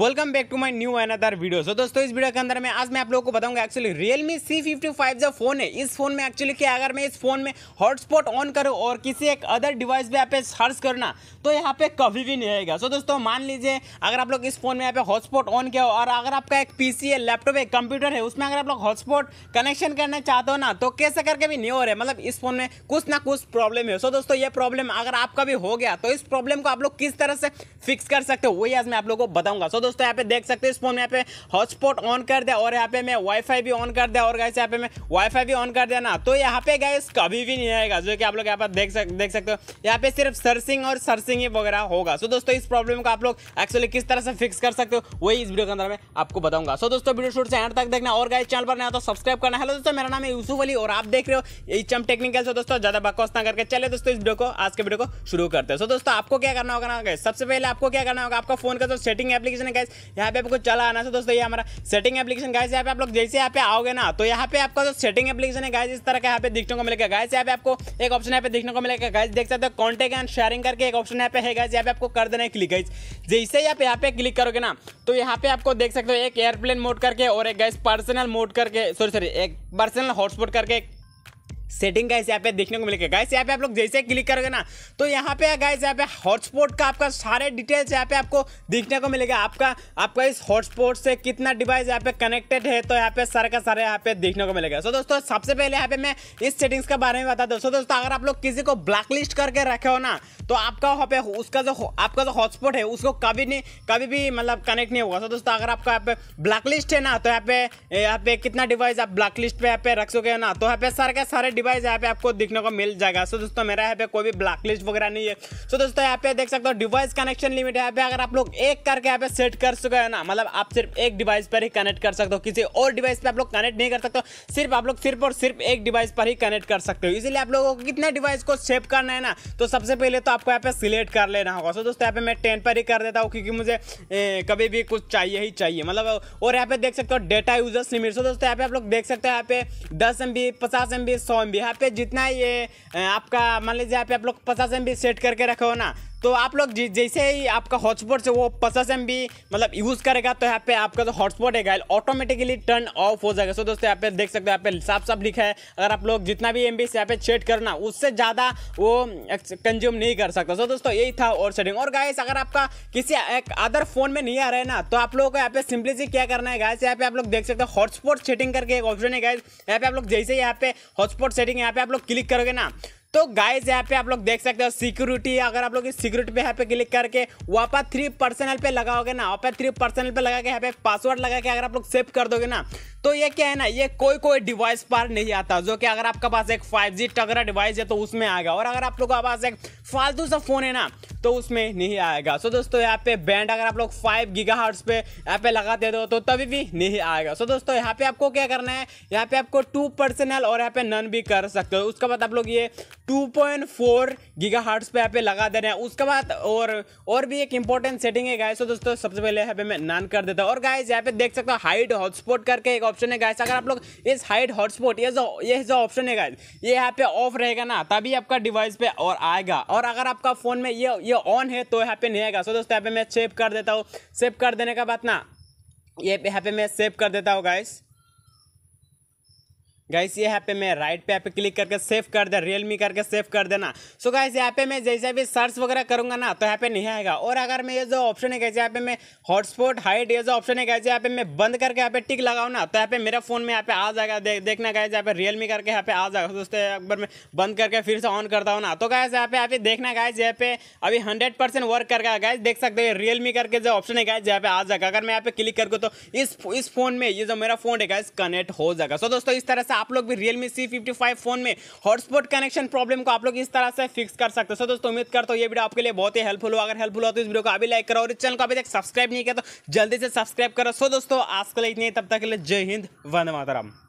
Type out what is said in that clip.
welcome back to my new another video so दोस्तों इस video के अंदर मैं आज मैं आप लोगों को बताऊंगा actually Realme C fifty five जो फोन है इस फोन में एक्चुअली क्या अगर मैं इस फोन में हॉटस्पॉट ऑन करूं और किसी एक अदर डिवाइस पे यहाँ पे सर्च करना तो यहाँ पे कभी भी नहीं आएगा सो so दोस्तों मान लीजिए अगर आप लोग इस फोन में यहाँ पे हॉटस्पॉट ऑन किया हो और अगर आपका एक पी है लैपटॉप है कंप्यूटर है उसमें अगर आप लोग हॉटस्पॉट कनेक्शन करना चाहते हो ना तो कैसे करके भी नहीं हो रहा है मतलब इस फोन में कुछ ना कुछ प्रॉब्लम है सो दोस्तों ये प्रॉब्लम अगर आपका भी हो गया तो इस प्रॉब्लम को आप लोग किस तरह से फिक्स कर सकते हो वही आज मैं आप लोग को बताऊंगा सो दोस्तों यहाँ पे देख सकते हैं इस फोन में यहाँ पे हॉटस्पॉट ऑन कर दिया और यहाँ पे मैं वाईफाई भी ऑन कर दिया और गैस यहाँ पे मैं वाईफाई भी ऑन कर दिया ना तो यहाँ पे गैस कभी भी नहीं आएगा जो कि आप लोग यहाँ पर देख सक देख सकते हो यहाँ पे सिर्फ सर्चिंग और सर्चिंग ही वगैरह होगा सो दोस्तों इस प्रॉब्लम को आप लोग एक्चुअली किस तरह से फिक्स कर सकते हो वही इस वीडियो के अंदर मैं आपको बताऊंगा सो दोस्तों वीडियो शूट से एंड तक देखना और गाइस चैनल पर नया तो सब्सक्राइब करना हेलो दोस्तों मेरा नाम है यूसुफ अली और आप देख रहे हो इचम टेक्निकल सो दोस्तों ज्यादा बकवास ना करके चले दोस्तों इस वीडियो को आज के वीडियो को शुरू करते हैं सो दोस्तों आपको क्या करना होगा ना सबसे पहले आपको क्या करना होगा आपका फोन का जो सेटिंग एप्लीकेशन गाइस यहाँ पे आपको चला आना से दोस्तों ये हमारा सेटिंग एप्लीकेशन गाइस यहाँ पे आप लोग जैसे यहाँ पे आओगे ना तो यहाँ पे आपका जो सेटिंग एप्लीकेशन है गाइस इस तरह का यहाँ पे देखने को मिलेगा गाइस यहाँ पे आपको एक ऑप्शन यहाँ पे देखने को मिलेगा गाइस देख सकते हो कॉन्टेक्ट एंड शेयरिंग करके एक ऑप्शन यहाँ पे है गाइस यहाँ पे आपको कर देना है क्लिक गाइस जैसे ही आप यहाँ पे क्लिक करोगे ना तो यहाँ पे आपको देख सकते हो एक एयरप्लेन मोड करके और एक गाइस पर्सनल मोड करके सॉरी सॉरी एक पर्सनल हॉटस्पॉट करके सेटिंग गाइस यहाँ पे देखने को मिलेगा गाइस यहाँ पे आप लोग जैसे क्लिक करोगे ना तो यहाँ पे गाइस यहाँ पे हॉटस्पॉट का आपका सारे डिटेल्स यहाँ पे आपको देखने को मिलेगा आपका आपका इस हॉटस्पॉट से कितना डिवाइस यहाँ पे कनेक्टेड है तो यहाँ पे सारे का सारे यहाँ पे देखने को मिलेगा सो दोस्तों सबसे पहले यहाँ पे मैं इस सेटिंग्स के बारे में बता दो सो दोस्तों अगर आप लोग किसी को ब्लैक लिस्ट करके रखे हो ना तो आपका वहाँ पे उसका जो आपका जो हॉटस्पॉट है उसको कभी नहीं कभी भी मतलब कनेक्ट नहीं होगा सो दोस्तों अगर आपका यहाँ पे ब्लैक लिस्ट है ना तो यहाँ पे यहाँ पे कितना डिवाइस आप ब्लैक लिस्ट पे यहाँ पे रख सके ना तो यहाँ पे सारे के सारे डिवाइस यहाँ पे आपको देखने को मिल जाएगा सो दोस्तों मेरा यहाँ पे कोई भी ब्लैक लिस्ट वगैरह नहीं है सो दोस्तों यहाँ पे देख सकते हो डिवाइस कनेक्शन लिमिट यहाँ पे अगर आप लोग एक करके यहाँ पे सेट कर चुके हैं ना मतलब आप सिर्फ एक डिवाइस पर ही कनेक्ट कर सकते हो किसी और डिवाइस पर आप लोग कनेक्ट नहीं कर सकते सिर्फ आप लोग सिर्फ और सिर्फ एक डिवाइस पर ही कनेक्ट कर सकते हो इसीलिए आप लोगों को कितने डिवाइस को सेव करना है ना तो सबसे पहले तो आपको यहाँ पे सिलेक्ट कर लेना होगा सो दोस्तों यहाँ पे मैं टेन पर ही कर देता हूँ क्योंकि मुझे कभी भी कुछ चाहिए ही चाहिए मतलब और यहाँ पे देख सकते हो डेटा यूजर्स लिमिट सो दोस्तों यहाँ पे आप लोग देख सकते हो यहाँ पे दस एम बी पचास एम बी सौ एम यहाँ पे जितना ये आपका मान लीजिए यहाँ पे आप लोग पचास एम सेट करके रखे हो ना तो आप लोग जैसे ही आपका हॉटस्पॉट से वो पचास एम मतलब यूज़ करेगा तो यहाँ पे आपका जो हॉटस्पॉट है ऑटोमेटिकली टर्न ऑफ हो जाएगा सो दोस्तों यहाँ पे देख सकते हो यहाँ पे साफ साफ लिखा है अगर आप लोग जितना भी एम से यहाँ पे चेट करना उससे ज़्यादा वो कंज्यूम नहीं कर सकता सो दोस्तों यही था और सेटिंग और गाइस अगर आपका किसी एक अदर फोन में नहीं आ रहा है ना तो आप लोगों को यहाँ पे सिंपली से क्या करना है गाइस यहाँ पे आप लोग देख सकते हो हॉटस्पॉट सेटिंग करके एक ऑप्शन है गाइस यहाँ पे आप लोग जैसे यहाँ पे हॉटस्पॉट सेटिंग यहाँ पे आप लोग क्लिक करोगे ना तो गाइज यहाँ पे आप लोग देख सकते हो सिक्योरिटी अगर आप लोग इस सिक्योरिटी पे यहाँ पे क्लिक करके वहाँ पर थ्री पर्सनल पे लगाओगे ना वहाँ पर थ्री पर्सनल पे लगा के यहाँ पे पासवर्ड लगा के अगर आप लोग सेव कर दोगे ना तो ये क्या है ना ये कोई कोई डिवाइस पर नहीं आता जो कि अगर आपके पास एक 5G तगड़ा डिवाइस है तो उसमें आएगा और अगर आप लोगों के पास एक फालतू सा फ़ोन है ना तो उसमें नहीं आएगा सो दोस्तों यहाँ पे बैंड अगर आप लोग 5 गीगा हर्ट्स पे यहाँ पे लगा दे दो तो तभी भी नहीं आएगा सो दोस्तों यहाँ पे आपको क्या करना है यहाँ पे आपको टू पर्सनल और यहाँ पे नन भी कर सकते हो उसके बाद आप लोग ये 2.4 गीगा हर्ट्स पे यहाँ पे लगा दे रहे हैं उसके बाद और और भी एक इंपॉर्टेंट सेटिंग है गाय सो दोस्तों सबसे पहले यहाँ पे मैं नन कर देता हूँ और गाय यहाँ पे देख सकते हो हाइट हॉटस्पॉट करके एक ऑप्शन है गाइस अगर आप लोग इस हाइड हॉटस्पॉट ये जो ये जो ऑप्शन है गाइस ये यहाँ पे ऑफ रहेगा ना तभी आपका डिवाइस पे और आएगा और अगर आपका फ़ोन में ये ये ऑन है तो यहाँ पे नहीं आएगा सो दोस्तों यहाँ पे मैं सेव कर देता हूँ सेव कर देने का बात ना ये यहाँ पे मैं सेव कर देता हूँ गाइस गाइस यहाँ पे मैं राइट पे यहाँ पे क्लिक करके सेव कर दे रियलमी करके सेव कर देना सो गाइस यहाँ पे मैं जैसे भी सर्च वगैरह करूंगा ना तो यहाँ पे नहीं आएगा और अगर मैं ये जो ऑप्शन है कैसे यहाँ पे मैं हॉटस्पॉट हाइट ये जो ऑप्शन है कैसे यहाँ पे मैं बंद करके यहाँ पे टिक लगाऊँ ना तो यहाँ पे मेरा फोन में यहाँ पे आ जाएगा दे, देखना गाय यहाँ पे रियलमी करके यहाँ पे आ जाएगा दोस्तों एक बार मैं बंद करके फिर से ऑन करता हूँ ना तो गाय यहाँ पे यहाँ पे देखना गाय यहाँ पे अभी हंड्रेड परसेंट वर्क करगा गाय देख सकते हैं रियलमी करके जो ऑप्शन है गाय यहाँ पे आ जाएगा अगर मैं यहाँ पे क्लिक करके तो इस फोन में ये जो मेरा फोन है गाय कनेक्ट हो जाएगा सो दोस्तों इस तरह से साथ आप लोग भी Realme C fifty five phone में हॉटस्पॉट कनेक्शन प्रॉब्लम को आप लोग इस तरह से फिक्स कर सकते हो दोस्तों उम्मीद करता हूँ ये वीडियो आपके लिए बहुत ही हेल्पफुल हो अगर हेल्पफुल हो तो इस वीडियो को अभी लाइक करो और इस चैनल को अभी तक सब्सक्राइब नहीं किया तो जल्दी से सब्सक्राइब करो सो दोस्तों आज के लिए इतने तब तक के लिए जय हिंद वंदे मातरम